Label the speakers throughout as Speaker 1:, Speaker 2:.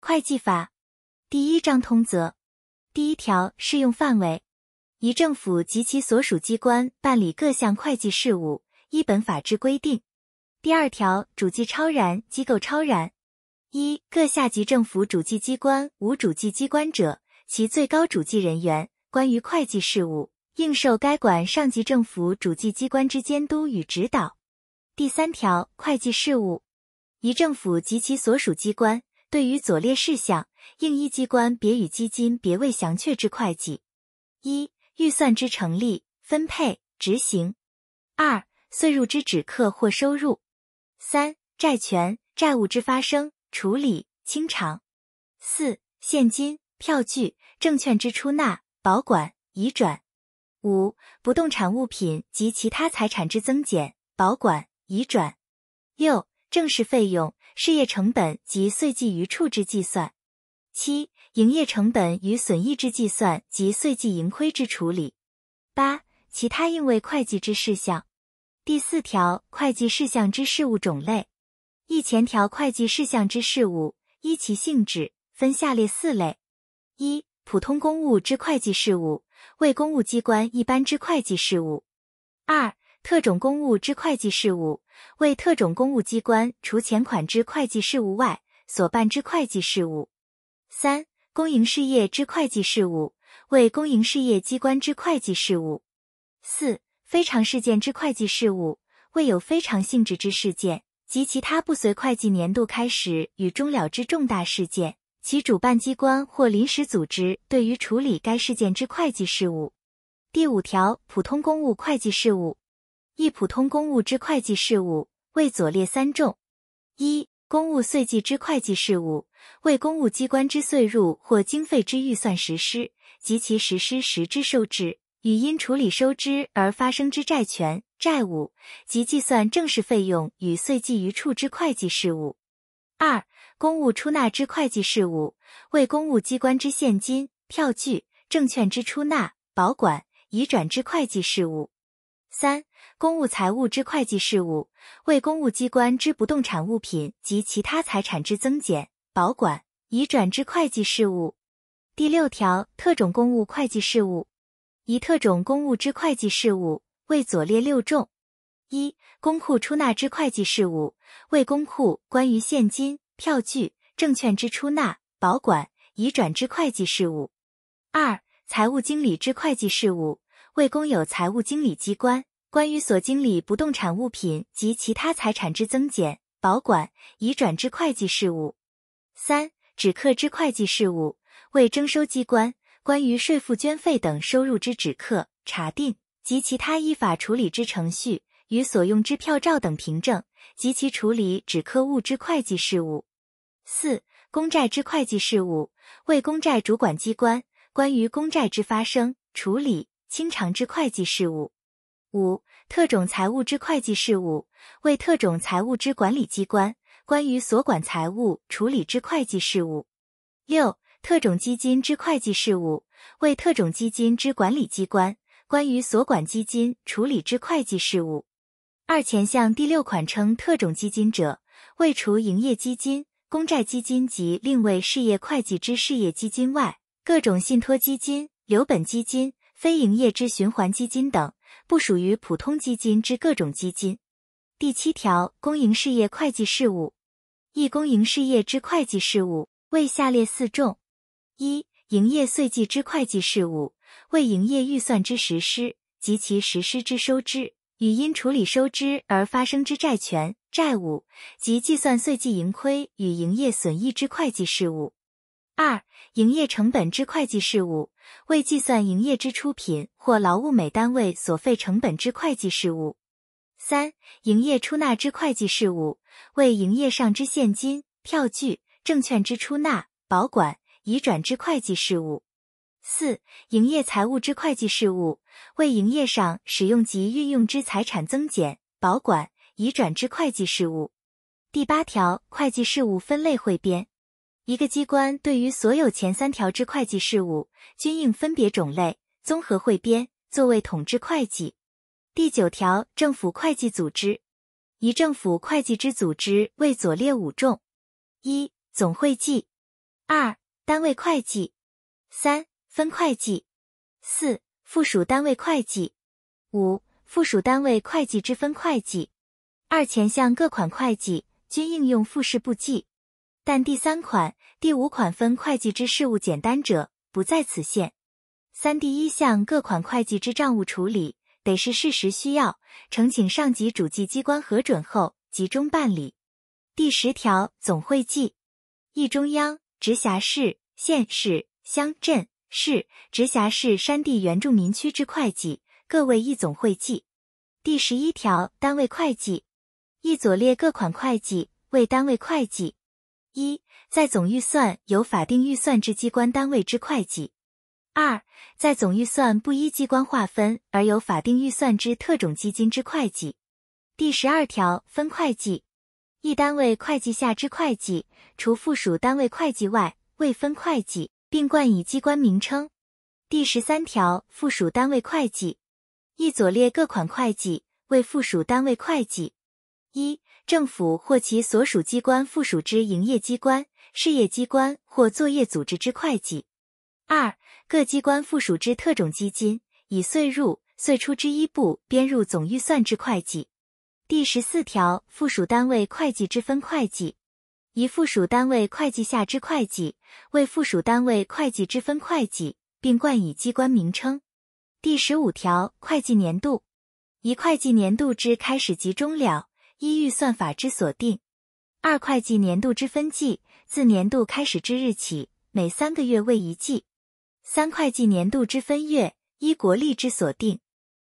Speaker 1: 会计法第一章通则，第一条适用范围：一、政府及其所属机关办理各项会计事务，依本法之规定。第二条主计超然机构超然：一、各下级政府主计机关无主计机关者，其最高主计人员关于会计事务应受该管上级政府主计机关之监督与指导。第三条会计事务：一、政府及其所属机关。对于左列事项，应依机关别与基金别未详确之会计：一、预算之成立、分配、执行；二、岁入之止课或收入；三、债权、债务之发生、处理、清偿；四、现金、票据、证券之出纳、保管、移转；五、不动产、物品及其他财产之增减、保管、移转；六、正式费用。事业成本及岁计余处之计算，七、营业成本与损益之计算及岁计盈亏之处理，八、其他应为会计之事项。第四条，会计事项之事务种类。一千条会计事项之事务，依其性质分下列四类：一、普通公务之会计事务，为公务机关一般之会计事务；二、特种公务之会计事务，为特种公务机关除钱款之会计事务外所办之会计事务。三、公营事业之会计事务，为公营事业机关之会计事务。四、非常事件之会计事务，为有非常性质之事件及其他不随会计年度开始与终了之重大事件，其主办机关或临时组织对于处理该事件之会计事务。第五条，普通公务会计事务。一普通公务之会计事务为左列三重：一、公务岁计之会计事务，为公务机关之岁入或经费之预算实施及其实施时之收支，与因处理收支而发生之债权债务及计算正式费用与岁计余处之会计事务；二、公务出纳之会计事务，为公务机关之现金、票据、证券之出纳保管、移转之会计事务。三、公务财务之会计事务，为公务机关之不动产、物品及其他财产之增减、保管、移转之会计事务。第六条，特种公务会计事务，一、特种公务之会计事务，为左列六种：一、公库出纳之会计事务，为公库关于现金、票据、证券之出纳、保管、移转之会计事务；二、财务经理之会计事务，为公有财务经理机关。关于所经理不动产物品及其他财产之增减、保管、移转之会计事务；三、止客之会计事务，为征收机关关于税负、捐费等收入之止客、查定及其他依法处理之程序与所用之票照等凭证及其处理止客物之会计事务；四、公债之会计事务，为公债主管机关关于公债之发生、处理、清偿之会计事务。五、特种财务之会计事务，为特种财务之管理机关关于所管财务处理之会计事务。六、特种基金之会计事务，为特种基金之管理机关关于所管基金处理之会计事务。二前项第六款称特种基金者，为除营业基金、公债基金及另为事业会计之事业基金外，各种信托基金、留本基金、非营业之循环基金等。不属于普通基金之各种基金。第七条，公营事业会计事务，一公营事业之会计事务为下列四种：一、营业岁计之会计事务，为营业预算之实施及其实施之收支与因处理收支而发生之债权债务及计算岁计盈亏与营业损益之会计事务；二、营业成本之会计事务。为计算营业之出品或劳务每单位所费成本之会计事务；三、营业出纳之会计事务，为营业上之现金、票据、证券之出纳、保管、移转之会计事务；四、营业财务之会计事务，为营业上使用及运用之财产增减、保管、移转之会计事务。第八条，会计事务分类汇编。一个机关对于所有前三条之会计事务，均应分别种类综合汇编，作为统治会计。第九条，政府会计组织。一、政府会计之组织为左列五种：一、总会计；二、单位会计；三分会计；四、附属单位会计；五、附属单位会计之分会计。二前项各款会计均应用复式簿记，但第三款。第五款分会计之事务简单者不在此限。三第一项各款会计之账务处理得是事实需要，呈请上级主计机关核准后集中办理。第十条总会计一中央、直辖市、县市、乡镇、市、直辖市山地原住民区之会计各为一总会计。第十一条单位会计一左列各款会计为单位会计一。在总预算有法定预算之机关单位之会计；二，在总预算不依机关划分而有法定预算之特种基金之会计。第十二条分会计：一单位会计下之会计，除附属单位会计外，未分会计，并冠以机关名称。第十三条附属单位会计：一左列各款会计为附属单位会计：一政府或其所属机关附属之营业机关。事业机关或作业组织之会计，二各机关附属之特种基金，以岁入、岁出之一部编入总预算之会计。第十四条，附属单位会计之分会计，一附属单位会计下之会计为附属单位会计之分会计，并冠以机关名称。第十五条，会计年度，一会计年度之开始及终了，依预算法之所定；二会计年度之分计。自年度开始之日起，每三个月为一季；三会计年度之分月，依国历之所定；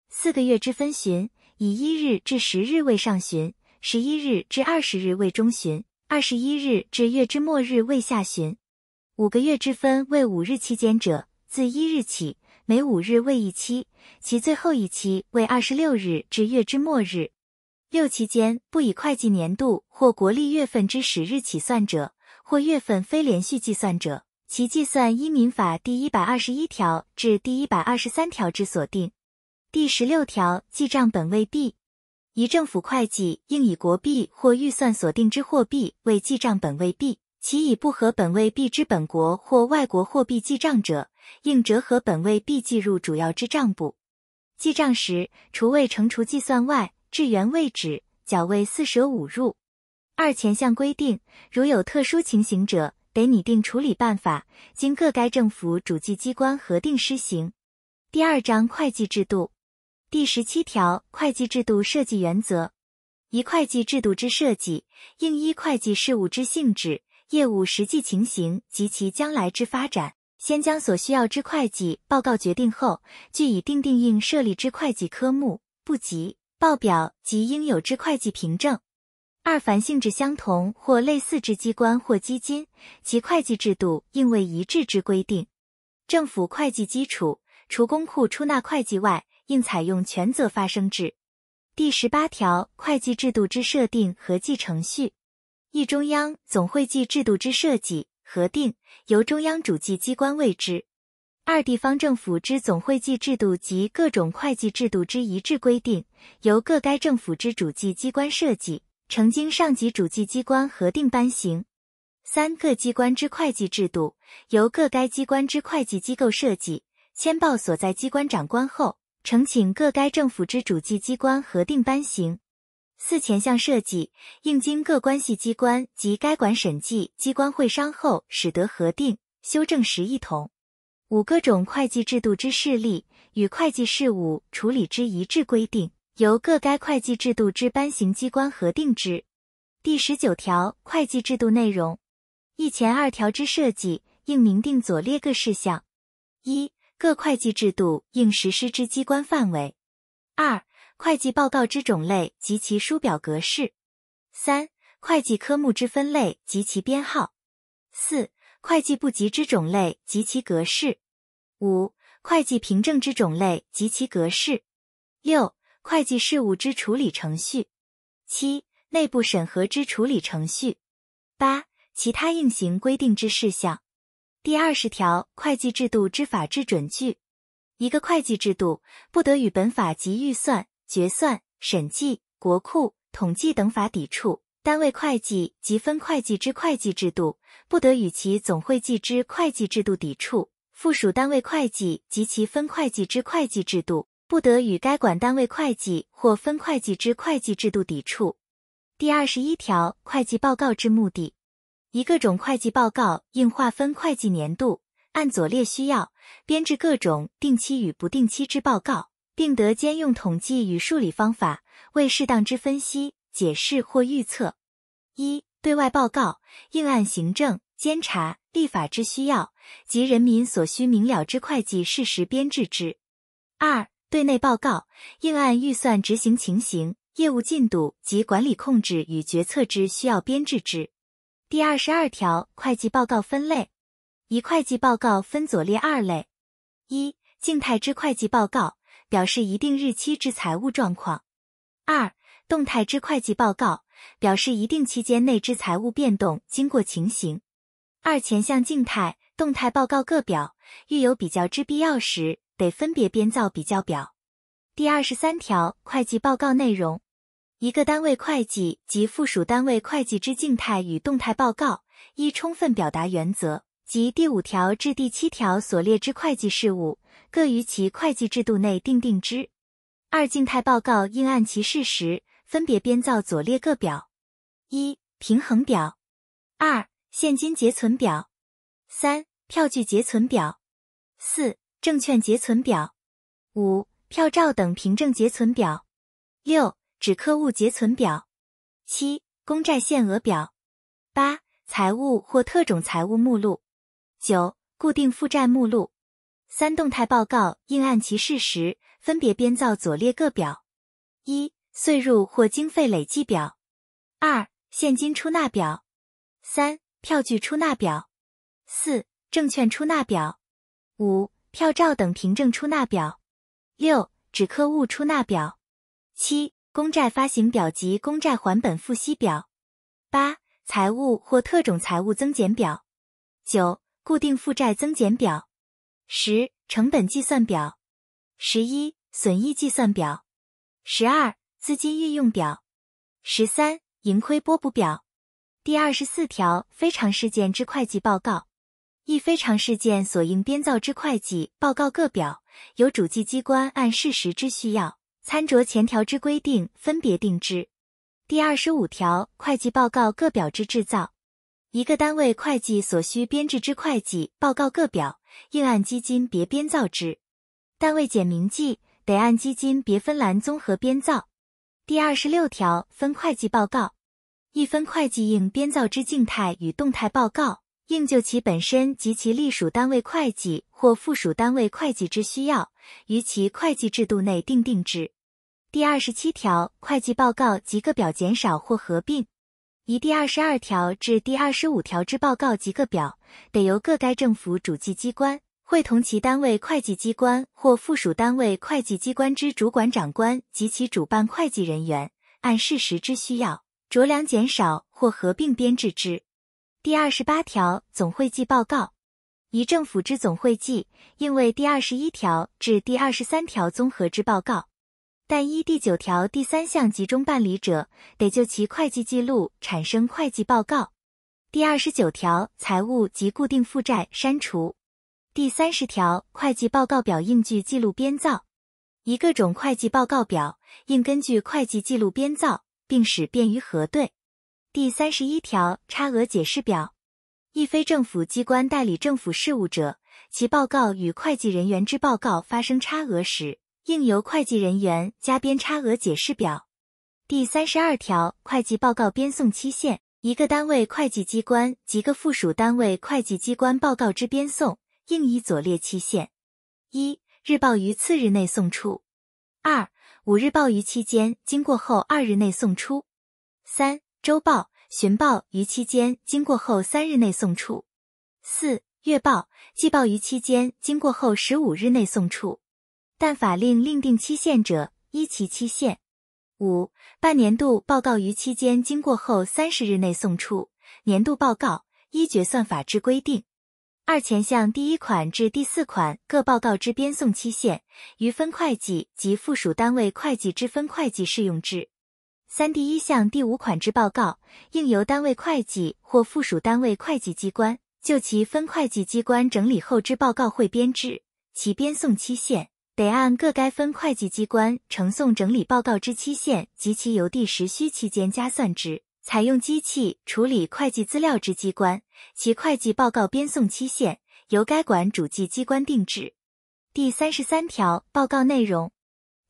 Speaker 1: 四个月之分旬，以一日至十日为上旬，十一日至二十日为中旬，二十一日至月之末日为下旬；五个月之分为五日期间者，自一日起，每五日为一期，其最后一期为二十六日至月之末日；六期间不以会计年度或国历月份之十日起算者。或月份非连续计算者，其计算依民法第一百二十一条至第一百二十三条之所定。第十六条记账本位币一政府会计应以国币或预算所定之货币为记账本位币，其以不合本位币之本国或外国货币记账者，应折合本位币计入主要之账簿。记账时，除未乘除计算外，至元未止，缴位四舍五入。二前项规定，如有特殊情形者，得拟定处理办法，经各该政府主计机关核定施行。第二章会计制度，第十七条会计制度设计原则：一、会计制度之设计，应依会计事务之性质、业务实际情形及其将来之发展，先将所需要之会计报告决定后，据以定定应设立之会计科目、不级、报表及应有之会计凭证。二凡性质相同或类似之机关或基金，其会计制度应为一致之规定。政府会计基础除公库出纳会计外，应采用权责发生制。第十八条，会计制度之设定合计程序：一、中央总会计制度之设计核定，由中央主计机关为之；二、地方政府之总会计制度及各种会计制度之一致规定，由各该政府之主计机关设计。成经上级主计机关核定颁行。三、各机关之会计制度，由各该机关之会计机构设计，签报所在机关长官后，呈请各该政府之主计机关核定颁行。四、前项设计，应经各关系机关及该管审计机关会商后，使得核定修正时一同。五、各种会计制度之事例与会计事务处理之一致规定。由各该会计制度之颁行机关核定之。第十九条，会计制度内容，一前二条之设计应明定左列各事项：一、各会计制度应实施之机关范围；二、会计报告之种类及其书表格式；三、会计科目之分类及其编号；四、会计部级之种类及其格式；五、会计凭证之种类及其格式；六。会计事务之处理程序，七、内部审核之处理程序，八、其他应行规定之事项。第二十条，会计制度之法制准据。一个会计制度不得与本法及预算、决算、审计、国库、统计等法抵触。单位会计及分会计之会计制度不得与其总会计之会计制度抵触。附属单位会计及其分会计之会计制度。不得与该管单位会计或分会计之会计制度抵触。第二十一条，会计报告之目的，一各种会计报告应划分会计年度，按左列需要编制各种定期与不定期之报告，并得兼用统计与数理方法为适当之分析、解释或预测。一、对外报告应按行政监察、立法之需要及人民所需明了之会计事实编制之。二。对内报告应按预算执行情形、业务进度及管理控制与决策之需要编制之。第二十二条，会计报告分类。一、会计报告分左列二类：一、静态之会计报告，表示一定日期之财务状况；二、动态之会计报告，表示一定期间内之财务变动经过情形。二前项静态、动态报告各表，遇有比较之必要时，得分别编造比较表。第二十三条，会计报告内容，一个单位会计及附属单位会计之静态与动态报告，一充分表达原则及第五条至第七条所列之会计事务，各于其会计制度内定定之。二、静态报告应按其事实分别编造左列各表：一、平衡表；二、现金结存表；三、票据结存表；四。证券结存表、五票照等凭证结存表、六指客户结存表、七公债限额表、八财务或特种财务目录、九固定负债目录。三动态报告应按其事实分别编造左列各表：一、税入或经费累计表；二、现金出纳表；三、票据出纳表；四、证券出纳表；五。票照等凭证出纳表，六、纸客务出纳表，七、公债发行表及公债还本付息表，八、财务或特种财务增减表，九、固定负债增减表，十、成本计算表，十一、损益计算表，十二、资金运用表，十三、盈亏波补表。第二十四条，非常事件之会计报告。一非常事件所应编造之会计报告各表，由主计机关按事实之需要，参酌前条之规定，分别定之。第二十五条，会计报告各表之制造，一个单位会计所需编制之会计报告各表，应按基金别编造之。但位简明记，得按基金别分栏综合编造。第二十六条，分会计报告，一分会计应编造之静态与动态报告。应就其本身及其隶属单位会计或附属单位会计之需要，于其会计制度内定定制。第二十七条，会计报告及个表减少或合并，一、第二十二条至第二十五条之报告及个表，得由各该政府主计机关会同其单位会计机关或附属单位会计机关之主管长官及其主办会计人员，按事实之需要酌量减少或合并编制之。第二十八条总会计报告，一政府之总会计应为第二十一条至第二十三条综合之报告，但依第九条第三项集中办理者，得就其会计记录产生会计报告。第二十九条财务及固定负债删除。第三十条会计报告表应据记录编造，一各种会计报告表应根据会计记录编造，并使便于核对。第三十一条差额解释表，一非政府机关代理政府事务者，其报告与会计人员之报告发生差额时，应由会计人员加编差额解释表。第三十二条会计报告编送期限，一个单位会计机关及各附属单位会计机关报告之编送，应依左列期限：一日报于次日内送出；二五日报于期间经过后二日内送出；三。周报、旬报于期间经过后三日内送出；四月报、季报于期间经过后十五日内送出，但法令另定期限者，依其期限。五、半年度报告于期间经过后三十日内送出；年度报告依决算法之规定。二前项第一款至第四款各报告之编送期限，于分会计及附属单位会计之分会计适用之。三第一项第五款之报告，应由单位会计或附属单位会计机关就其分会计机关整理后之报告汇编制，其编送期限得按各该分会计机关呈送整理报告之期限及其邮递时需期间加算之。采用机器处理会计资料之机关，其会计报告编送期限由该管主计机关定制。第三十三条，报告内容。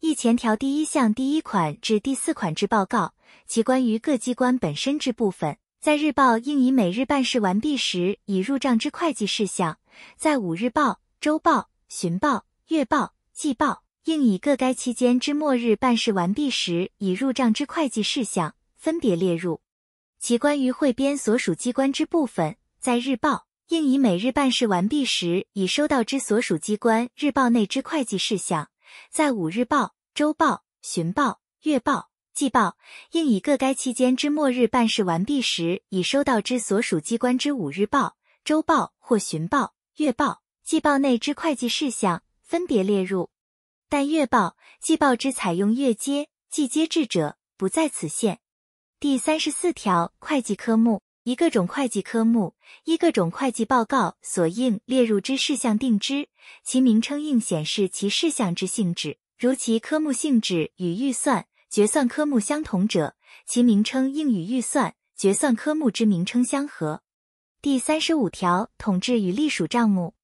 Speaker 1: 一前条第一项第一款至第四款之报告，其关于各机关本身之部分，在日报应以每日办事完毕时已入账之会计事项，在五日报、周报、旬报、月报、季报应以各该期间之末日办事完毕时已入账之会计事项分别列入；其关于汇编所属机关之部分，在日报应以每日办事完毕时已收到之所属机关日报内之会计事项。在五日报、周报、旬报、月报、季报，应以各该期间之末日办事完毕时已收到之所属机关之五日报、周报或旬报、月报、季报内之会计事项分别列入，但月报、季报之采用月接、季接制者不在此限。第三十四条，会计科目。一各种会计科目，一各种会计报告所应列入之事项定之，其名称应显示其事项之性质。如其科目性质与预算决算科目相同者，其名称应与预算决算科目之名称相合。第三十五条，统治与隶属账目，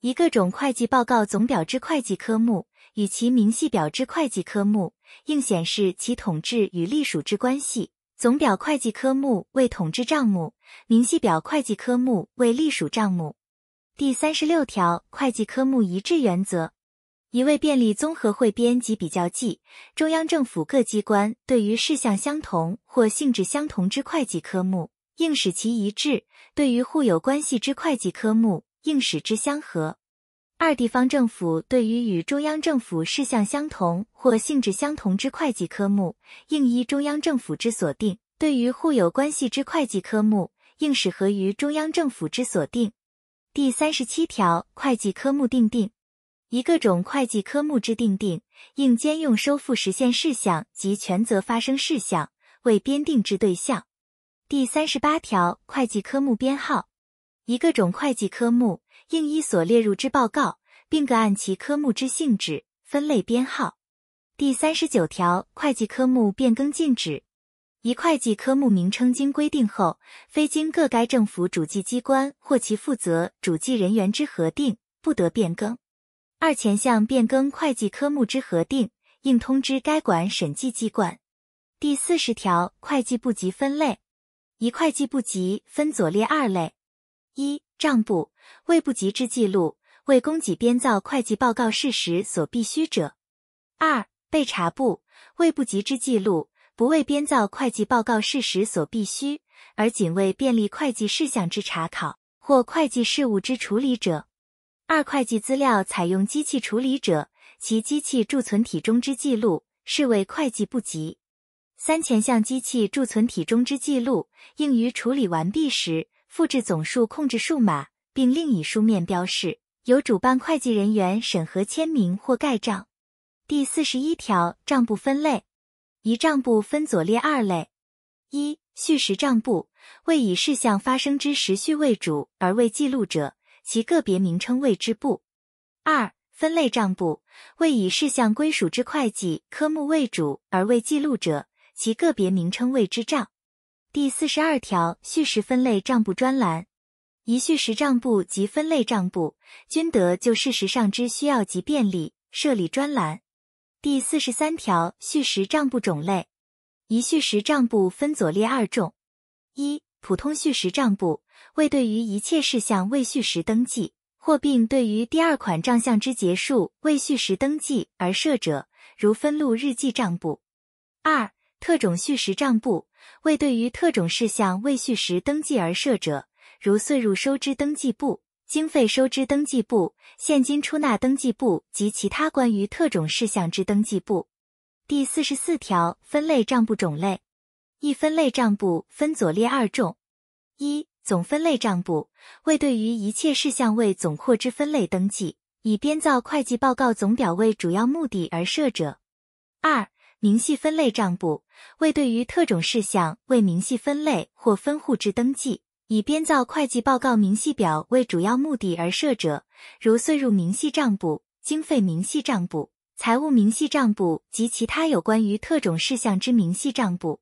Speaker 1: 一各种会计报告总表之会计科目与其明细表之会计科目，应显示其统治与隶属之关系。总表会计科目为统制账目，明细表会计科目为隶属账目。第三十六条，会计科目一致原则，一为便利综合汇编及比较记，中央政府各机关对于事项相同或性质相同之会计科目，应使其一致；对于互有关系之会计科目，应使之相合。二地方政府对于与中央政府事项相同或性质相同之会计科目，应依中央政府之所定；对于互有关系之会计科目，应使合于中央政府之所定。第三十七条，会计科目定定，一各种会计科目之定定，应兼用收付实现事项及权责发生事项为编定之对象。第三十八条，会计科目编号，一各种会计科目。应依所列入之报告，并各按其科目之性质分类编号。第三十九条，会计科目变更禁止：一、会计科目名称经规定后，非经各该政府主计机关或其负责主计人员之核定，不得变更；二、前项变更会计科目之核定，应通知该管审计机关。第四十条，会计部级分类：一、会计部级分左列二类。一账簿为不及之记录，为供给编造会计报告事实所必须者；二备查簿为不及之记录，不为编造会计报告事实所必须，而仅为便利会计事项之查考或会计事务之处理者；二会计资料采用机器处理者，其机器贮存体中之记录视为会计不及。三前项机器贮存体中之记录，应于处理完毕时。复制总数控制数码，并另以书面标示，由主办会计人员审核签名或盖章。第四十一条，账簿分类。一、账簿分左列二类：一、序时账簿，为以事项发生之时序为主而为记录者，其个别名称谓之簿；二、分类账簿，为以事项归属之会计科目为主而为记录者，其个别名称谓之账。第四十二条，叙时分类账簿专栏，一叙时账簿及分类账簿均得就事实上之需要及便利设立专栏。第四十三条，叙时账簿种类，一叙时账簿分左列二种：一、普通叙时账簿，为对于一切事项未叙时登记，或并对于第二款账项之结束未叙时登记而设者，如分录日记账簿；二、特种叙时账簿。为对于特种事项未续时登记而设者，如岁入收支登记簿、经费收支登记簿、现金出纳登记簿及其他关于特种事项之登记簿。第四十四条分类账簿种类一、分类账簿分左列二种：一、总分类账簿，为对于一切事项为总括之分类登记，以编造会计报告总表为主要目的而设者；二、明细分类账簿为对于特种事项未明细分类或分户之登记，以编造会计报告明细表为主要目的而设者，如税入明细账簿、经费明细账簿、财务明细账簿及其他有关于特种事项之明细账簿。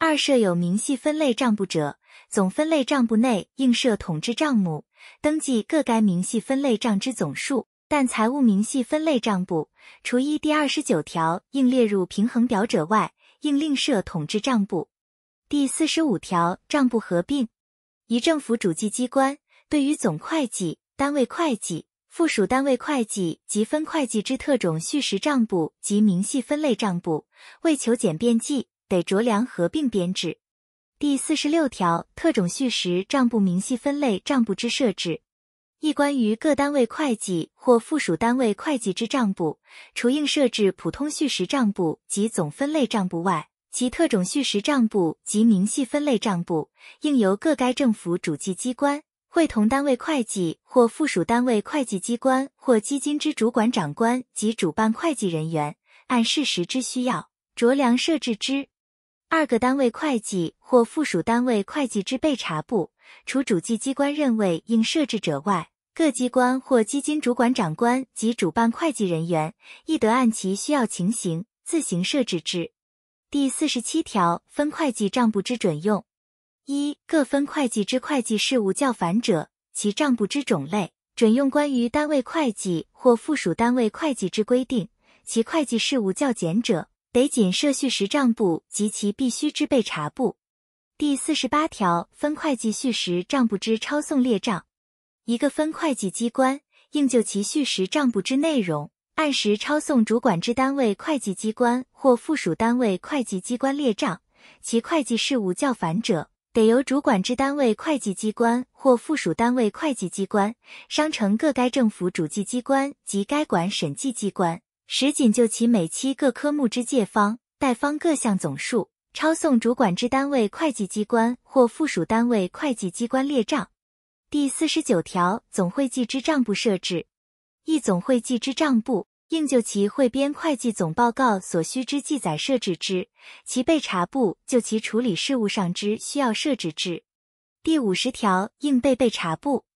Speaker 1: 二设有明细分类账簿者，总分类账簿内应设统制账目，登记各该明细分类账之总数。但财务明细分类账簿除一第二十九条应列入平衡表者外，应另设统制账簿。第四十五条账簿合并。一政府主计机关对于总会计、单位会计、附属单位会计及分会计之特种序时账簿及明细分类账簿，为求简便计，得酌量合并编制。第四十六条特种序时账簿明细分类账簿之设置。一、关于各单位会计或附属单位会计之账簿，除应设置普通序时账簿及总分类账簿外，其特种序时账簿及明细分类账簿，应由各该政府主计机关会同单位会计或附属单位会计机关或基金之主管长官及主办会计人员，按事实之需要酌量设置之。二、各单位会计或附属单位会计之备查簿，除主计机关认为应设置者外，各机关或基金主管长官及主办会计人员，亦得按其需要情形自行设置之。第四十七条分会计账簿之准用：一各分会计之会计事务较繁者，其账簿之种类准用关于单位会计或附属单位会计之规定；其会计事务较简者，得仅设序实账簿及其必须之备查簿。第四十八条分会计序实账簿之抄送列账。一个分会计机关应就其续时账簿之内容，按时抄送主管之单位会计机关或附属单位会计机关列账。其会计事务较繁者，得由主管之单位会计机关或附属单位会计机关商城各该政府主计机关及该管审计机关，时仅就其每期各科目之借方、贷方各项总数，抄送主管之单位会计机关或附属单位会计机关列账。第四十九条，总会计之账簿设置，一总会计之账簿应就其汇编会计总报告所需之记载设置之，其备查簿就其处理事务上之需要设置之。第五十条，应备备查簿，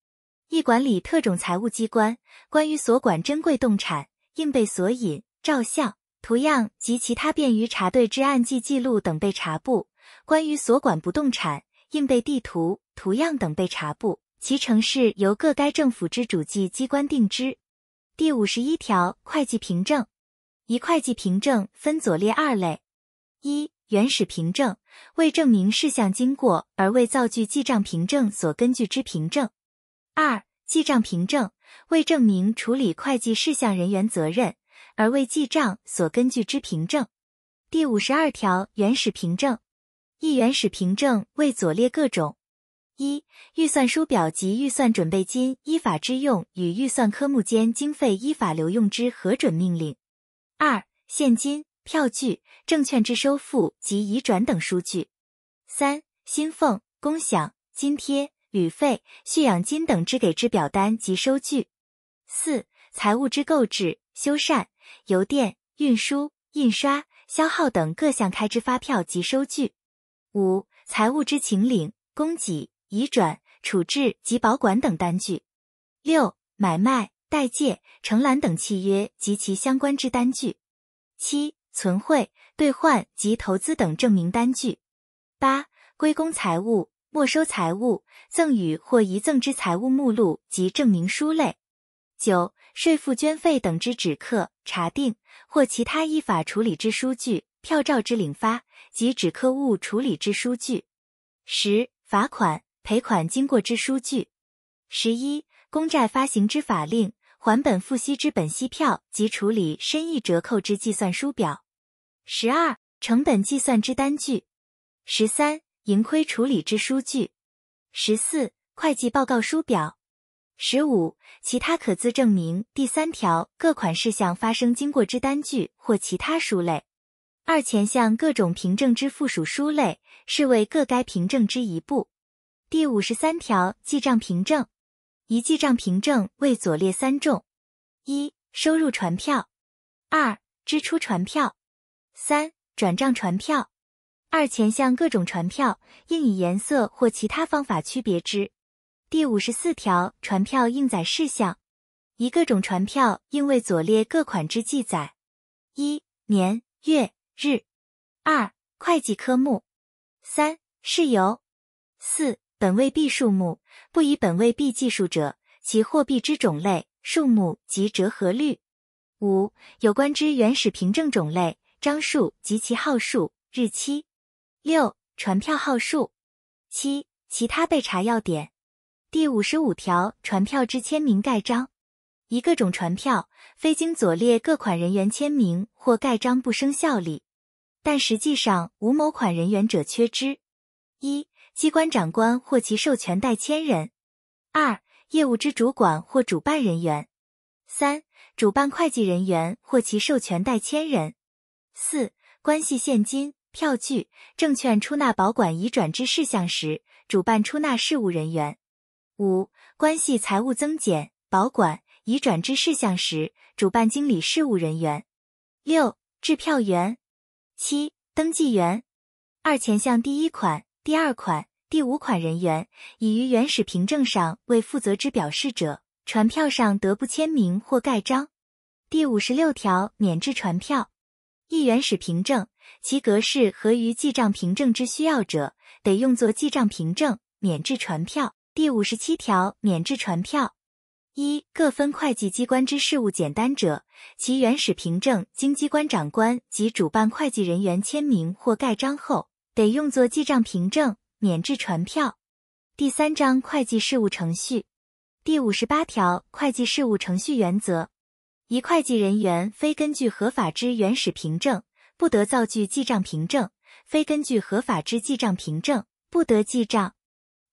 Speaker 1: 一管理特种财务机关，关于所管珍贵动产，应备索引、照相、图样及其他便于查对之案记记录等备查簿；关于所管不动产，应备地图、图样等备查簿。其城市由各该政府之主计机关定之。第五十一条，会计凭证。一、会计凭证分左列二类：一、原始凭证，为证明事项经过而为造具记账凭证所根据之凭证；二、记账凭证，为证明处理会计事项人员责任而为记账所根据之凭证。第五十二条，原始凭证。一、原始凭证为左列各种。一、预算书表及预算准备金依法支用与预算科目间经费依法留用之核准命令；二、现金、票据、证券之收付及移转等收据；三、薪俸、公饷、津贴、旅费、蓄养金等之给支表单及收据；四、财务之购置、修缮、邮电、运输、印刷、消耗等各项开支发票及收据；五、财务之请领、供给。移转、处置及保管等单据；六、买卖、代借、承揽等契约及其相关之单据；七、存汇、兑换及投资等证明单据；八、归公财物、没收财物、赠与或遗赠之财物目录及证明书类；九、税负、捐费等之纸刻、查定或其他依法处理之书据、票照之领发及纸刻物处理之书据；十、罚款。赔款经过之书据，十一公债发行之法令，还本付息之本息票及处理申意折扣之计算书表，十二成本计算之单据，十三盈亏处理之书据，十四会计报告书表，十五其他可资证明第三条各款事项发生经过之单据或其他书类。二前项各种凭证之附属书类，是为各该凭证之一部。第五十三条，记账凭证，一记账凭证为左列三种：一、收入传票；二、支出传票；三、转账传票。二前项各种传票应以颜色或其他方法区别之。第五十四条，传票应载事项：一、各种传票应为左列各款之记载：一、年月日；二、会计科目；三、事由；四。本位币数目不以本位币计数者，其货币之种类、数目及折合率。五、有关之原始凭证种类、张数及其号数、日期。六、传票号数。七、其他被查要点。第五十五条，传票之签名盖章，一各种传票非经左列各款人员签名或盖章不生效力，但实际上无某款人员者缺之。一机关长官或其授权代签人；二、业务之主管或主办人员；三、主办会计人员或其授权代签人；四、关系现金、票据、证券出纳保管移转之事项时，主办出纳事务人员；五、关系财务增减保管移转之事项时，主办经理事务人员；六、制票员；七、登记员。二前项第一款。第二款、第五款人员已于原始凭证上未负责之表示者，传票上得不签名或盖章。第五十六条，免制传票，一原始凭证，其格式合于记账凭证之需要者，得用作记账凭证，免制传票。第五十七条，免制传票，一各分会计机关之事务简单者，其原始凭证经机关长官及主办会计人员签名或盖章后。得用作记账凭证、免制传票。第三章会计事务程序，第五十八条会计事务程序原则：一、会计人员非根据合法之原始凭证，不得造据记账凭证；非根据合法之记账凭证，不得记账。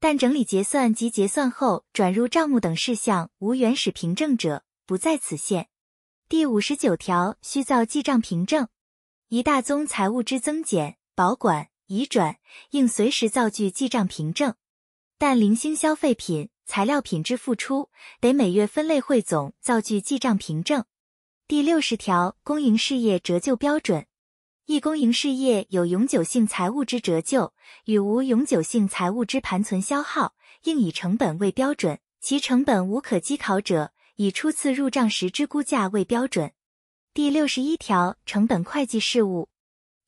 Speaker 1: 但整理结算及结算后转入账目等事项无原始凭证者，不在此限。第五十九条需造记账凭证：一大宗财务之增减、保管。已转，应随时造具记账凭证，但零星消费品、材料品之付出，得每月分类汇总造具记账凭证。第六十条，公营事业折旧标准：一、公营事业有永久性财务之折旧与无永久性财务之盘存消耗，应以成本为标准，其成本无可稽考者，以初次入账时之估价为标准。第六十一条，成本会计事务：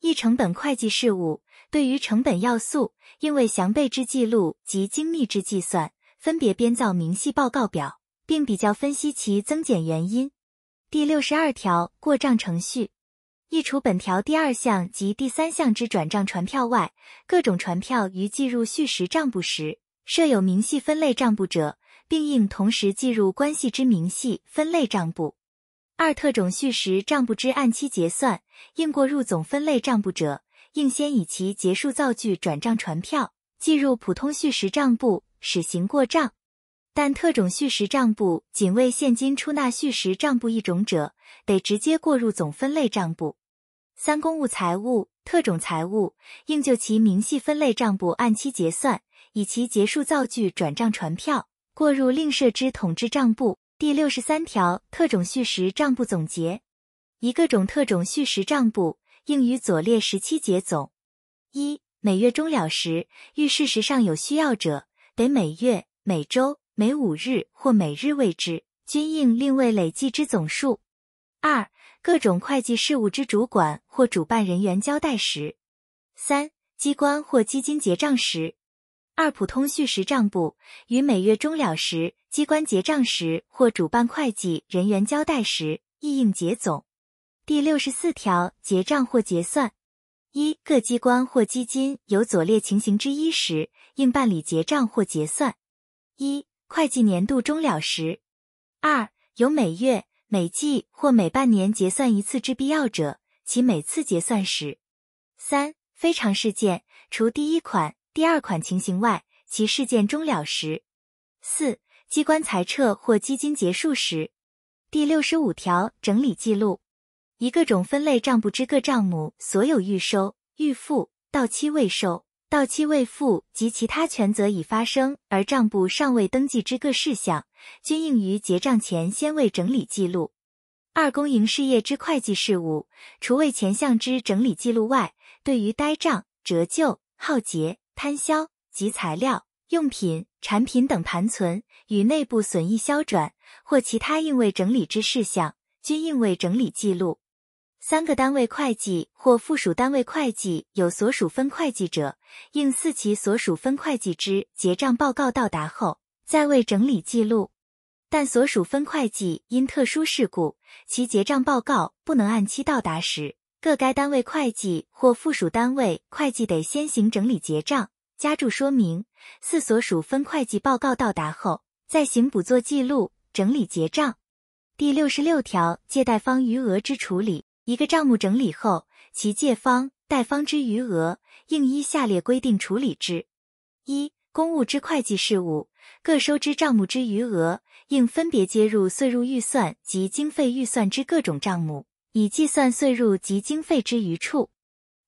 Speaker 1: 一、成本会计事务。对于成本要素，应为详备之记录及精密之计算，分别编造明细报告表，并比较分析其增减原因。第六十二条过账程序：一、除本条第二项及第三项之转账传票外，各种传票于计入序时账簿时，设有明细分类账簿者，并应同时记入关系之明细分类账簿；二、特种序时账簿之按期结算，应过入总分类账簿者。应先以其结束造句转账传票记入普通蓄时账簿，使行过账；但特种蓄时账簿仅为现金出纳蓄时账簿一种者，得直接过入总分类账簿。三、公务财务、特种财务应就其明细分类账簿按期结算，以其结束造句转账传票过入另设之统制账簿。第六十三条特种蓄时账簿总结一、各种特种蓄时账簿。应于左列十七节总一每月终了时，遇事实上有需要者，得每月、每周、每五日或每日为之，均应另为累计之总数。二各种会计事务之主管或主办人员交代时。三机关或基金结账时。二普通续时账簿于每月终了时、机关结账时或主办会计人员交代时，亦应结总。第六十四条，结账或结算。一、各机关或基金有左列情形之一时，应办理结账或结算：一、会计年度终了时；二、有每月、每季或每半年结算一次之必要者，其每次结算时；三、非常事件除第一款、第二款情形外，其事件终了时；四、机关裁撤或基金结束时。第六十五条，整理记录。一各种分类账簿之各账目，所有预收、预付、到期未收、到期未付及其他权责已发生而账簿尚未登记之各事项，均应于结账前先为整理记录。二公营事业之会计事务，除为前项之整理记录外，对于呆账、折旧、耗竭、摊销及材料、用品、产品等盘存与内部损益消转或其他应为整理之事项，均应为整理记录。三个单位会计或附属单位会计有所属分会计者，应四其所属分会计之结账报告到达后，再为整理记录。但所属分会计因特殊事故，其结账报告不能按期到达时，各该单位会计或附属单位会计得先行整理结账，加注说明。四所属分会计报告到达后，再行补做记录整理结账。第六十六条，借贷方余额之处理。一个账目整理后，其借方、贷方之余额，应依下列规定处理之：一、公务之会计事务，各收支账目之余额，应分别接入税入预算及经费预算之各种账目，以计算税入及经费之余处；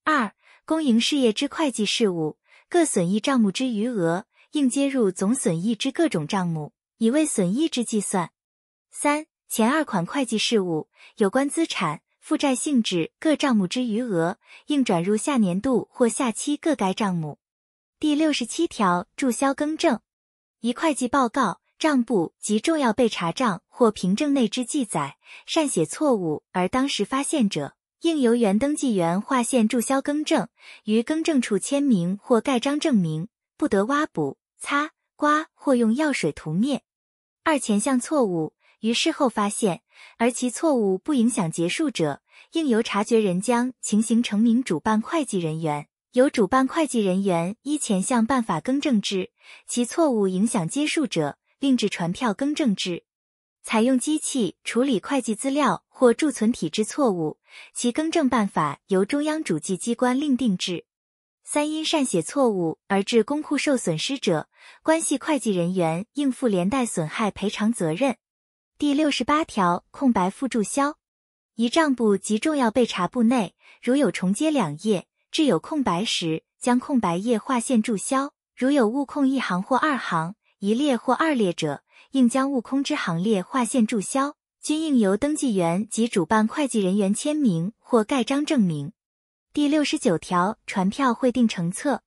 Speaker 1: 二、公营事业之会计事务，各损益账目之余额，应接入总损益之各种账目，以为损益之计算；三、前二款会计事务有关资产。负债性质各账目之余额应转入下年度或下期各该账目。第六十七条，注销更正：一、会计报告、账簿及重要被查账或凭证内之记载，擅写错误而当时发现者，应由原登记员划线注销更正，于更正处签名或盖章证明，不得挖补、擦、刮或用药水涂灭。二、前项错误于事后发现。而其错误不影响结束者，应由察觉人将情形成明，主办会计人员由主办会计人员依前项办法更正之。其错误影响接束者，另制传票更正之。采用机器处理会计资料或贮存体制错误，其更正办法由中央主计机关另定之。三因善写错误而致公库受损失者，关系会计人员应负连带损害赔偿责任。第六十八条，空白附注销。一账簿及重要备查簿内，如有重接两页至有空白时，将空白页划线注销；如有误空一行或二行、一列或二列者，应将误空之行列划线注销，均应由登记员及主办会计人员签名或盖章证明。第六十九条，传票会订成册。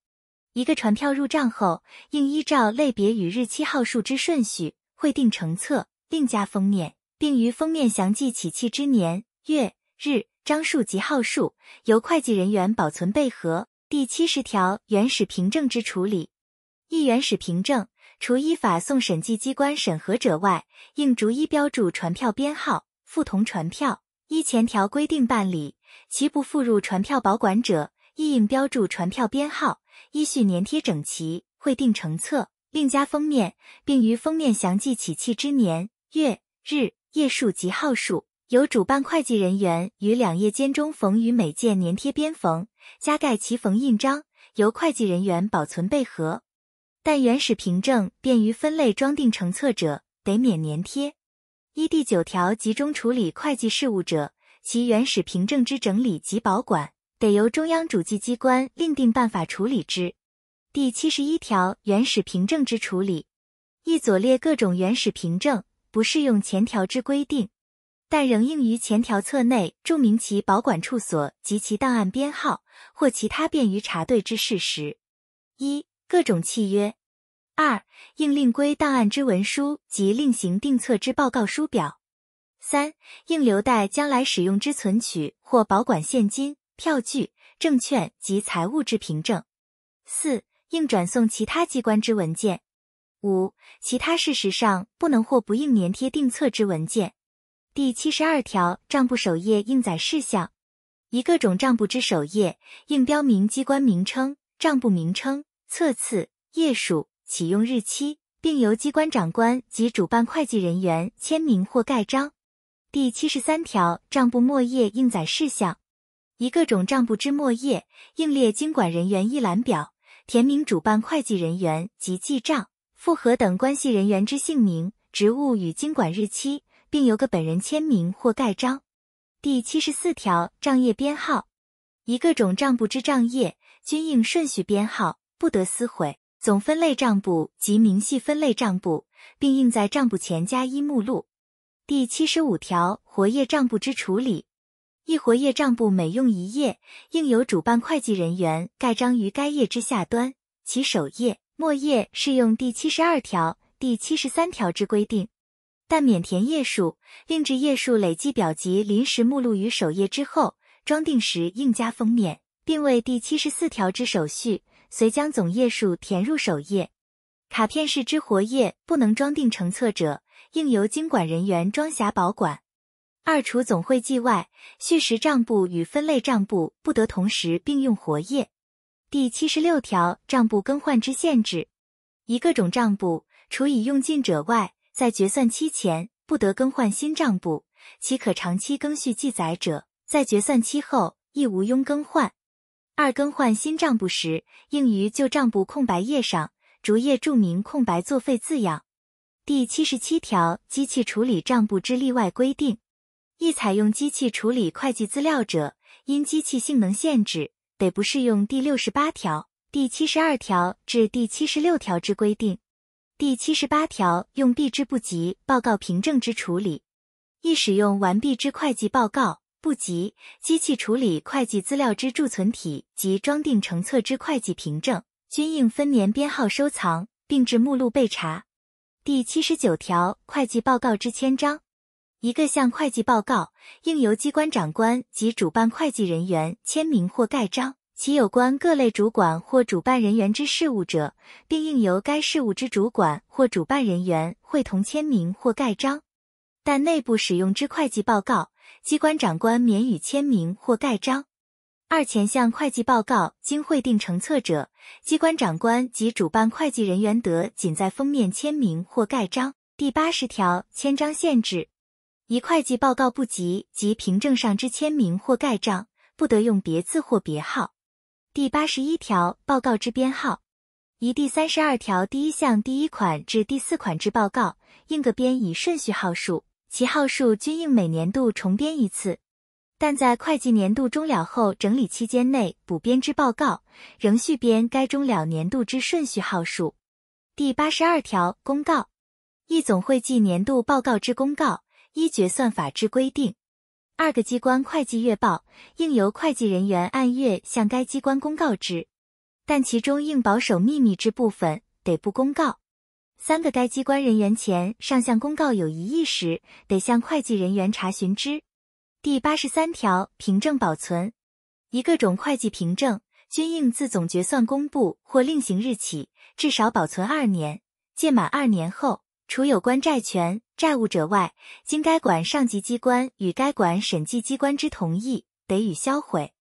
Speaker 1: 一个传票入账后，应依照类别与日期号数之顺序会订成册。另加封面，并于封面详记起讫之年月日、张数及号数，由会计人员保存备核。第七十条原始凭证之处理：一、原始凭证除依法送审计机关审核者外，应逐一标注传票编号，附同传票，依前条规定办理；其不附入传票保管者，亦应标注传票编号，依序粘贴整齐，绘订成册，另加封面，并于封面详记起讫之年。月日页数及号数由主办会计人员于两页间中缝与每件粘贴边缝，加盖齐缝印章，由会计人员保存备核。但原始凭证便于分类装订成册者，得免粘贴。依第九条集中处理会计事务者，其原始凭证之整理及保管得由中央主计机关另定办法处理之。第七十一条原始凭证之处理，一左列各种原始凭证。不适用前条之规定，但仍应于前条册内注明其保管处所及其档案编号或其他便于查对之事实。一、各种契约；二、应另归档案之文书及另行定册之报告书表；三、应留待将来使用之存取或保管现金、票据、证券及财务之凭证；四、应转送其他机关之文件。五、其他事实上不能或不应粘贴定册之文件。第七十二条，账簿首页应载事项：一各种账簿之首页应标明机关名称、账簿名称、册次、页数、启用日期，并由机关长官及主办会计人员签名或盖章。第七十三条，账簿末页应载事项：一各种账簿之末页应列经管人员一览表，填明主办会计人员及记账。复核等关系人员之姓名、职务与经管日期，并由个本人签名或盖章。第七十四条，账页编号，一各种账簿之账页均应顺序编号，不得撕毁。总分类账簿及明细分类账簿，并应在账簿前加一目录。第七十五条，活页账簿之处理，一活页账簿每用一页，应由主办会计人员盖章于该页之下端，其首页。末页适用第七十二条、第七十三条之规定，但免填页数，另制页数累计表及临时目录于首页之后，装订时应加封面，并为第七十四条之手续，遂将总页数填入首页。卡片式之活页不能装订成册者，应由经管人员装匣保管。二、除总会计外，序时账簿与分类账簿不得同时并用活页。第七十六条，账簿更换之限制：一、各种账簿除已用尽者外，在决算期前不得更换新账簿；其可长期更续记载者，在决算期后亦无庸更换。二、更换新账簿时，应于旧账簿空白页上逐页注明“空白作废”字样。第七十七条，机器处理账簿之例外规定：一、采用机器处理会计资料者，因机器性能限制。得不适用第六十八条、第七十二条至第七十六条之规定。第七十八条用币之不及报告凭证之处理，一使用完毕之会计报告、不及机器处理会计资料之贮存体及装订成册之会计凭证，均应分年编号收藏，并置目录备查。第七十九条会计报告之签章。一个向会计报告应由机关长官及主办会计人员签名或盖章，其有关各类主管或主办人员之事务者，并应由该事务之主管或主办人员会同签名或盖章，但内部使用之会计报告，机关长官免予签名或盖章。二前项会计报告经会定成册者，机关长官及主办会计人员得仅在封面签名或盖章。第八十条签章限制。一会计报告不及及凭证上之签名或盖章，不得用别字或别号。第八十一条报告之编号，一、第三十二条第一项第一款至第四款之报告，应各编以顺序号数，其号数均应每年度重编一次，但在会计年度终了后整理期间内补编之报告，仍续编该终了年度之顺序号数。第八十二条公告，一总会计年度报告之公告。一决算法之规定，二个机关会计月报应由会计人员按月向该机关公告之，但其中应保守秘密之部分得不公告。三个该机关人员前上项公告有疑义时，得向会计人员查询之。第八十三条凭证保存，一各种会计凭证均应自总决算公布或另行日起至少保存二年，届满二年后除有关债权。债务者外，经该管上级机关与该管审计机关之同意，得予销毁。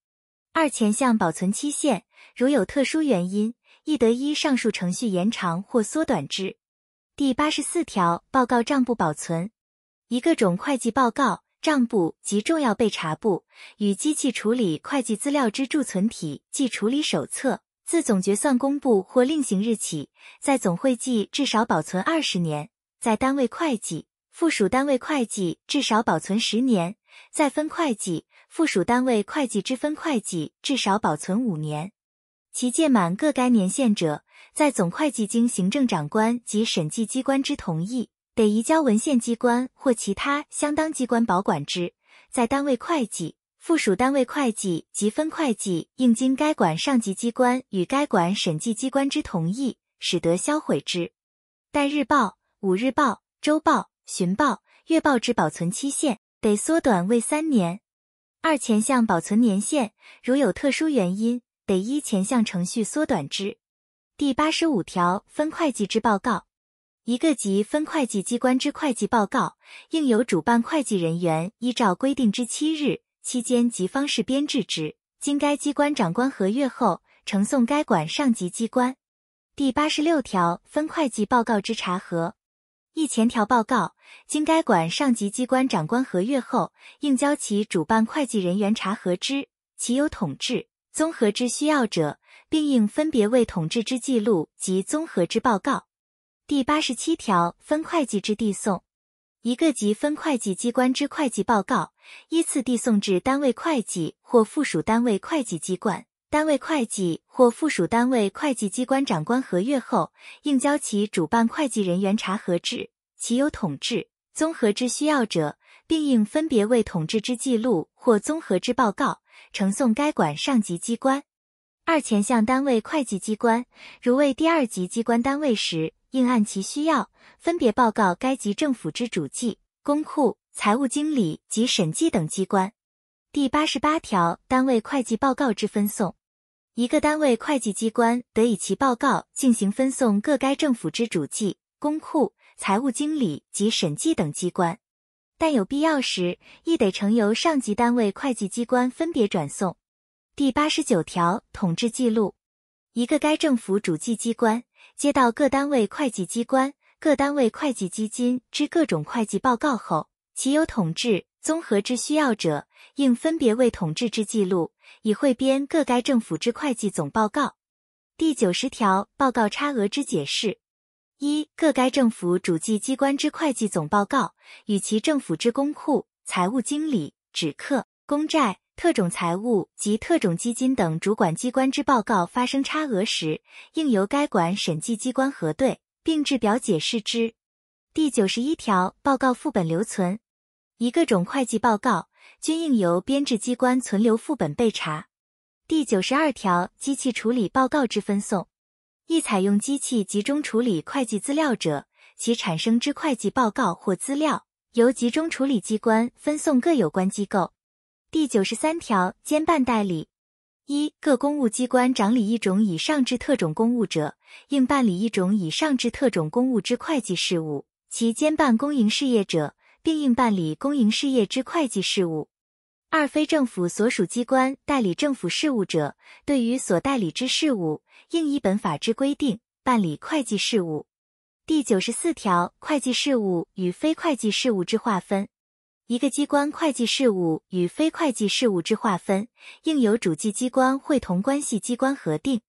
Speaker 1: 二前项保存期限，如有特殊原因，亦得依上述程序延长或缩短之。第八十四条，报告账簿保存一各种会计报告账簿及重要备查簿与机器处理会计资料之贮存体计处理手册，自总决算公布或另行日起，在总会计至少保存二十年，在单位会计。附属单位会计至少保存十年，再分会计、附属单位会计之分会计至少保存五年。其届满各该年限者，在总会计经行政长官及审计机关之同意，得移交文献机关或其他相当机关保管之。在单位会计、附属单位会计及分会计，应经该管上级机关与该管审计机关之同意，使得销毁之。但日报、五日报、周报。旬报、月报之保存期限得缩短为三年；二前项保存年限，如有特殊原因，得依前项程序缩短之。第八十五条分会计之报告，一个级分会计机关之会计报告，应由主办会计人员依照规定之七日期间及方式编制之，经该机关长官核阅后，呈送该管上级机关。第八十六条分会计报告之查核。一前条报告经该管上级机关长官核阅后，应交其主办会计人员查核之；其有统治、综合之需要者，并应分别为统治之记录及综合之报告。第八十七条分会计之递送，一个级分会计机关之会计报告，依次递送至单位会计或附属单位会计机关。单位会计或附属单位会计机关长官核阅后，应交其主办会计人员查核制，其有统制、综合之需要者，并应分别为统制之记录或综合之报告，呈送该管上级机关。二前项单位会计机关如为第二级机关单位时，应按其需要，分别报告该级政府之主计、公库、财务经理及审计等机关。第八十八条，单位会计报告之分送。一个单位会计机关得以其报告进行分送各该政府之主计、公库、财务经理及审计等机关，但有必要时亦得呈由上级单位会计机关分别转送。第八十九条，统治记录，一个该政府主计机关接到各单位会计机关、各单位会计基金之各种会计报告后，其有统治、综合之需要者。应分别为统治之记录，以汇编各该政府之会计总报告。第九十条，报告差额之解释：一、各该政府主计机关之会计总报告与其政府之公库、财务经理、指客、公债、特种财务及特种基金等主管机关之报告发生差额时，应由该管审计机关核对，并制表解释之。第九十一条，报告副本留存：一、各种会计报告。均应由编制机关存留副本备查。第九十二条，机器处理报告之分送，一采用机器集中处理会计资料者，其产生之会计报告或资料由集中处理机关分送各有关机构。第九十三条，兼办代理，一各公务机关掌理一种以上之特种公务者，应办理一种以上之特种公务之会计事务；其兼办公营事业者，并应办理公营事业之会计事务。二非政府所属机关代理政府事务者，对于所代理之事务，应依本法之规定办理会计事务。第九十四条，会计事务与非会计事务之划分，一个机关会计事务与非会计事务之划分，应由主计机关会同关系机关核定，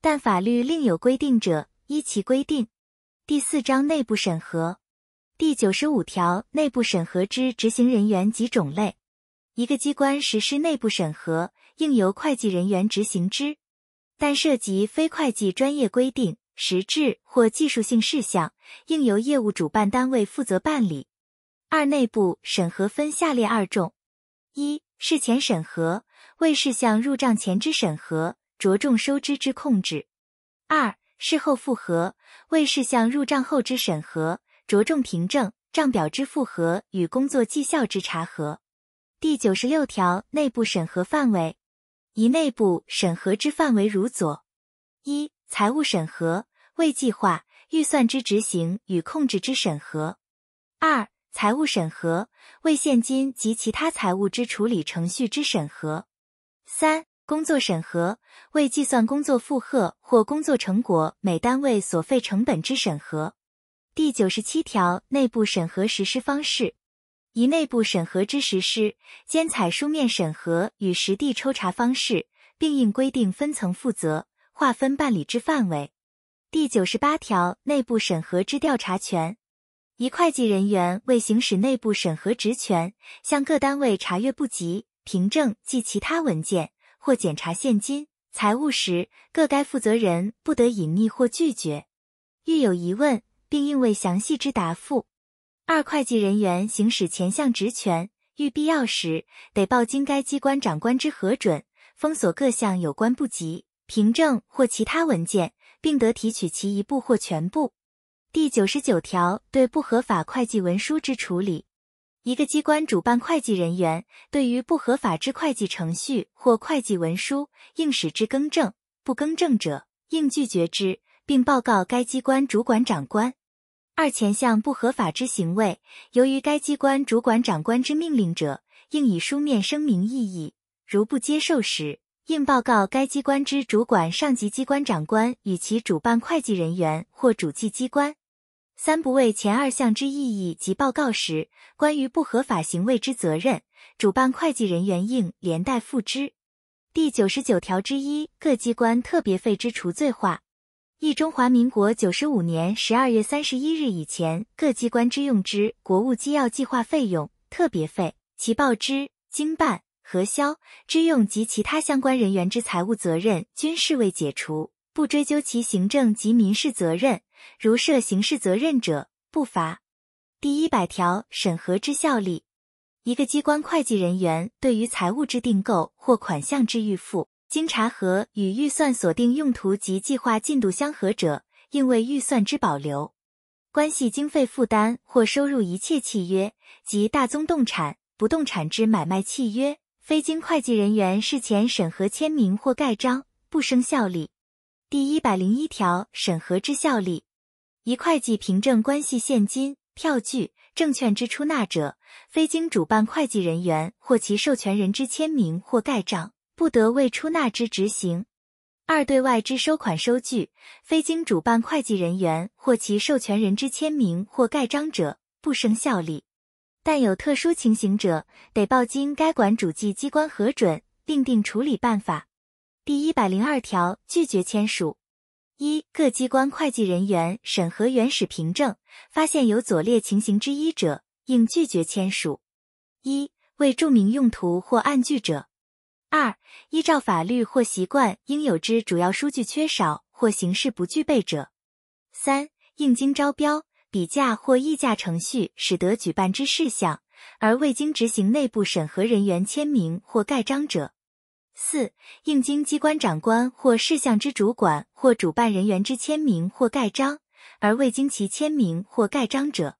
Speaker 1: 但法律另有规定者，依其规定。第四章内部审核。第九十五条，内部审核之执行人员及种类。一个机关实施内部审核，应由会计人员执行之，但涉及非会计专业规定、实质或技术性事项，应由业务主办单位负责办理。二、内部审核分下列二种：一、事前审核，为事项入账前之审核，着重收支之控制；二、事后复核，为事项入账后之审核，着重凭证、账表之复核与工作绩效之查核。第九十六条内部审核范围，一内部审核之范围如左：一、财务审核为计划、预算之执行与控制之审核；二、财务审核为现金及其他财务之处理程序之审核；三、工作审核为计算工作负荷或工作成果每单位所费成本之审核。第九十七条内部审核实施方式。一内部审核之实施，兼采书面审核与实地抽查方式，并应规定分层负责，划分办理之范围。第九十八条，内部审核之调查权，一会计人员为行使内部审核职权，向各单位查阅不及凭证及其他文件或检查现金、财务时，各该负责人不得隐匿或拒绝，遇有疑问，并应为详细之答复。二会计人员行使前项职权，遇必要时，得报经该机关长官之核准，封锁各项有关不吉凭证或其他文件，并得提取其一部或全部。第九十九条对不合法会计文书之处理：一个机关主办会计人员对于不合法之会计程序或会计文书，应使之更正；不更正者，应拒绝之，并报告该机关主管长官。二前项不合法之行为，由于该机关主管长官之命令者，应以书面声明异议，如不接受时，应报告该机关之主管上级机关长官与其主办会计人员或主计机关。三不为前二项之异议及报告时，关于不合法行为之责任，主办会计人员应连带负之。第九十九条之一各机关特别废之除罪化。一中华民国九十五年十二月三十一日以前各机关之用之国务机要计划费用、特别费，其报支、经办、核销之用及其他相关人员之财务责任均视为解除，不追究其行政及民事责任。如涉刑事责任者，不罚。第一百条审核之效力，一个机关会计人员对于财务之订购或款项之预付。经查核与预算锁定用途及计划进度相合者，应为预算之保留。关系经费负担或收入一切契约及大宗动产、不动产之买卖契约，非经会计人员事前审核签名或盖章，不生效力。第一百零一条审核之效力一会计凭证关系现金、票据、证券之出纳者，非经主办会计人员或其授权人之签名或盖章。不得未出纳之执行。二、对外之收款收据，非经主办会计人员或其授权人之签名或盖章者，不生效力。但有特殊情形者，得报经该管主计机关核准，并定处理办法。第一百零二条，拒绝签署。一、各机关会计人员审核原始凭证，发现有左列情形之一者，应拒绝签署。一、未注明用途或按据者。二、依照法律或习惯应有之主要数据缺少或形式不具备者；三、应经招标、比价或议价程序使得举办之事项，而未经执行内部审核人员签名或盖章者；四、应经机关长官或事项之主管或主办人员之签名或盖章，而未经其签名或盖章者；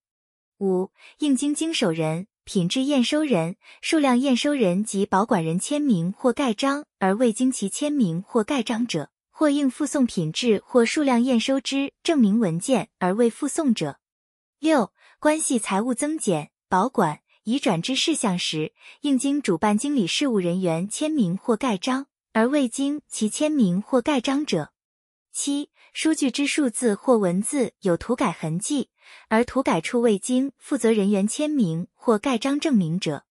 Speaker 1: 五、应经经手人。品质验收人、数量验收人及保管人签名或盖章而未经其签名或盖章者，或应附送品质或数量验收之证明文件而未附送者。六、关系财务增减、保管、移转之事项时，应经主办经理事务人员签名或盖章而未经其签名或盖章者。七、收据之数字或文字有涂改痕迹。而涂改处未经负责人员签名或盖章证明者；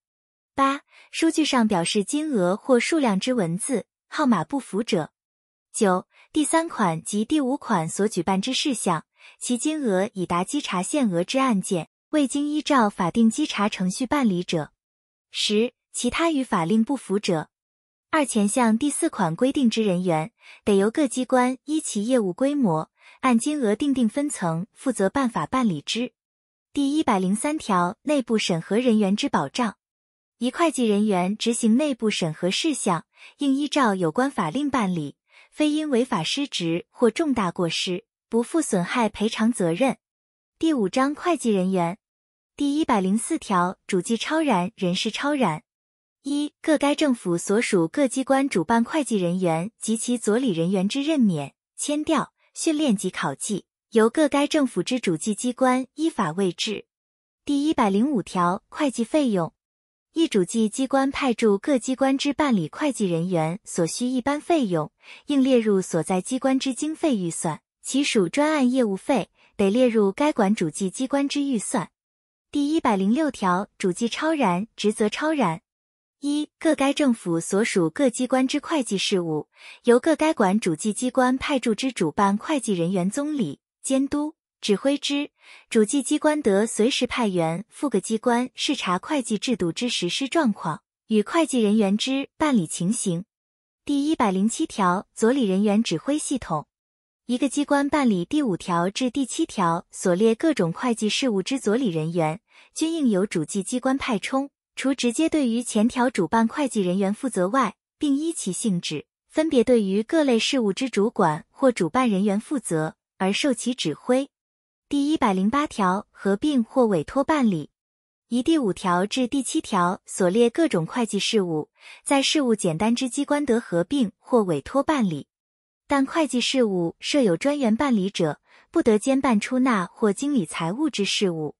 Speaker 1: 八、收据上表示金额或数量之文字号码不符者；九、第三款及第五款所举办之事项，其金额已达稽查限额之案件，未经依照法定稽查程序办理者；十、其他与法令不符者。二前项第四款规定之人员，得由各机关依其业务规模。按金额定定分层负责办法办理之。第一百零三条内部审核人员之保障：一会计人员执行内部审核事项，应依照有关法令办理，非因违法失职或重大过失，不负损害赔偿责任。第五章会计人员。第一百零四条主计超然人事超然：一各该政府所属各机关主办会计人员及其佐理人员之任免、迁调。训练及考绩由各该政府之主计机关依法为之。第一百零五条，会计费用，一主计机关派驻各机关之办理会计人员所需一般费用，应列入所在机关之经费预算，其属专案业务费，得列入该管主计机关之预算。第一百零六条，主计超然，职责超然。一各该政府所属各机关之会计事务，由各该管主计机关派驻之主办会计人员总理、监督、指挥之。主计机关得随时派员赴各机关视察会计制度之实施状况与会计人员之办理情形。第一百零七条所理人员指挥系统，一个机关办理第五条至第七条所列各种会计事务之所理人员，均应由主计机关派充。除直接对于前条主办会计人员负责外，并依其性质，分别对于各类事务之主管或主办人员负责而受其指挥。第一百零八条，合并或委托办理，以第五条至第七条所列各种会计事务，在事务简单之机关得合并或委托办理，但会计事务设有专员办理者，不得兼办出纳或经理财务之事务。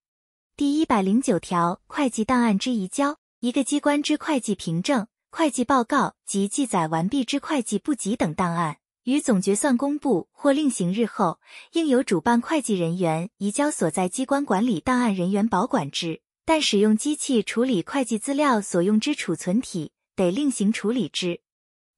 Speaker 1: 第一百零九条，会计档案之移交，一个机关之会计凭证、会计报告及记载完毕之会计簿籍等档案，于总决算公布或另行日后，应由主办会计人员移交所在机关管理档案人员保管之。但使用机器处理会计资料所用之储存体，得另行处理之。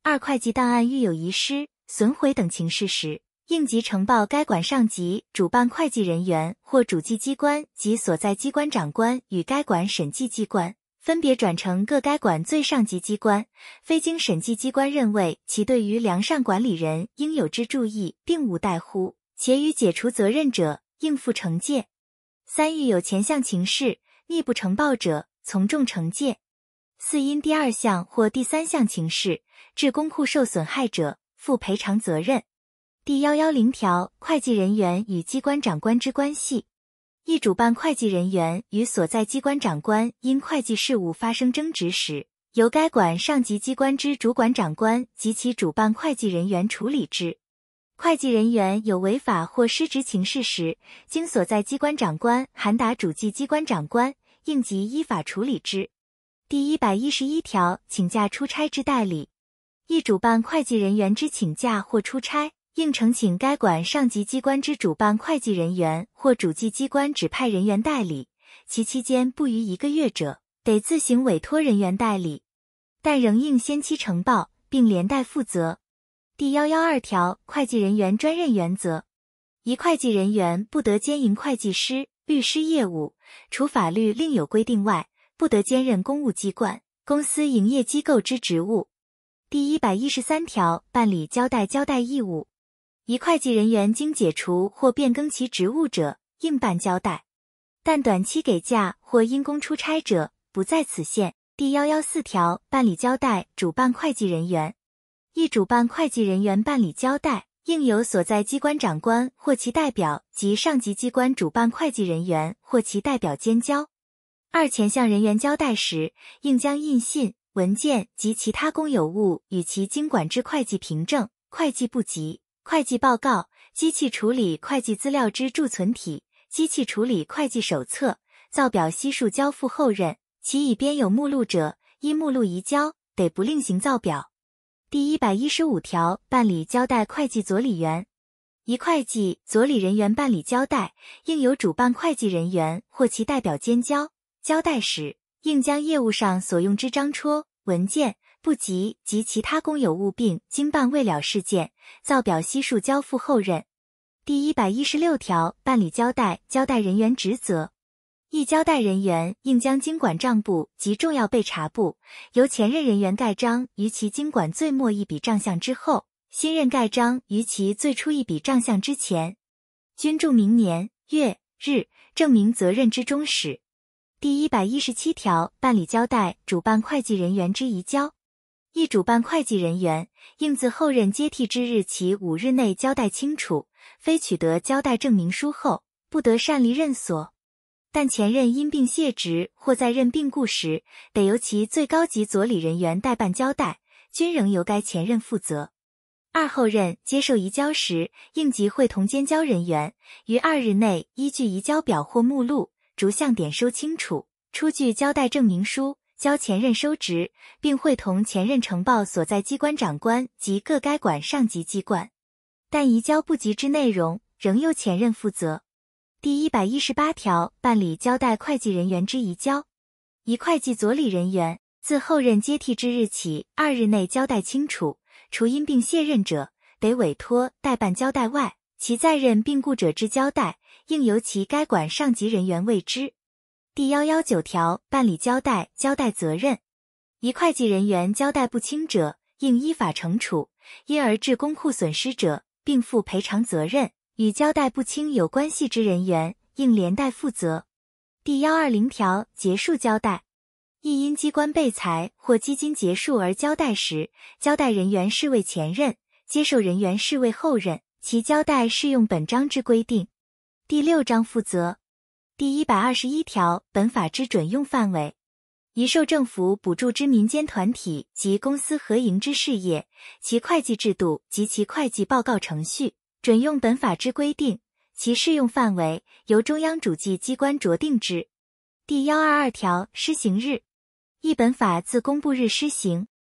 Speaker 1: 二、会计档案遇有遗失、损毁等情事时，应急呈报该管上级主办会计人员或主计机关及所在机关长官，与该管审计机关分别转呈各该管最上级机关。非经审计机关认为其对于良善管理人应有之注意，并无怠忽，且与解除责任者，应负惩戒。三、遇有前项情事，逆不呈报者，从重惩戒。四、因第二项或第三项情事，致公库受损害者，负赔偿责任。第幺幺零条，会计人员与机关长官之关系：一主办会计人员与所在机关长官因会计事务发生争执时，由该管上级机关之主管长官及其主办会计人员处理之。会计人员有违法或失职情事时，经所在机关长官函达主计机关长官，应即依法处理之。第一百一十一条，请假出差之代理：一主办会计人员之请假或出差。应呈请该管上级机关之主办会计人员或主计机关指派人员代理，其期间不逾一个月者，得自行委托人员代理，但仍应先期呈报并连带负责。第幺幺二条，会计人员专任原则：一、会计人员不得兼营会计师、律师业务，除法律另有规定外，不得兼任公务机关、公司营业机构之职务。第一百一十三条，办理交代交代义务。一会计人员经解除或变更其职务者，应办交代，但短期给假或因公出差者不在此限。第幺幺四条，办理交代，主办会计人员，一主办会计人员办理交代，应由所在机关长官或其代表及上级机关主办会计人员或其代表兼交。二前项人员交代时，应将印信、文件及其他公有物与其经管之会计凭证、会计簿籍。会计报告，机器处理会计资料之贮存体，机器处理会计手册，造表悉数交付后任，其已编有目录者，依目录移交，得不另行造表。第一百一十五条，办理交代会计佐理员，一、会计佐理人员办理交代，应由主办会计人员或其代表监交。交代时，应将业务上所用之章戳文件。不及及其他公有物，并经办未了事件，造表悉数交付后任。第一百一十六条，办理交代，交代人员职责。一交代人员应将经管账簿及重要备查簿，由前任人员盖章于其经管最末一笔账项之后，新任盖章于其最初一笔账项之前，均注明年月日，证明责任之终始。第一百一十七条，办理交代，主办会计人员之移交。一主办会计人员应自后任接替之日起五日内交代清楚，非取得交代证明书后不得擅离任所。但前任因病卸职或在任病故时，得由其最高级佐理人员代办交代，均仍由该前任负责。二后任接受移交时，应即会同监交人员于二日内依据移交表或目录逐项点收清楚，出具交代证明书。交前任收执，并会同前任呈报所在机关长官及各该管上级机关，但移交不及之内容，仍由前任负责。第一百一十八条，办理交代会计人员之移交，一会计佐理人员自后任接替之日起二日内交代清楚，除因病卸任者得委托代办交代外，其在任病故者之交代，应由其该管上级人员为之。第幺幺九条，办理交代，交代责任。一会计人员交代不清者，应依法惩处；因而致公库损失者，并负赔偿责任。与交代不清有关系之人员，应连带负责。第幺二零条，结束交代。一因机关被裁或基金结束而交代时，交代人员是为前任，接受人员是为后任，其交代适用本章之规定。第六章，负责。第一百二十一条，本法之准用范围，一受政府补助之民间团体及公私合营之事业，其会计制度及其会计报告程序，准用本法之规定。其适用范围由中央主计机关酌定之。第幺二二条，施行日，一本法自公布日施行。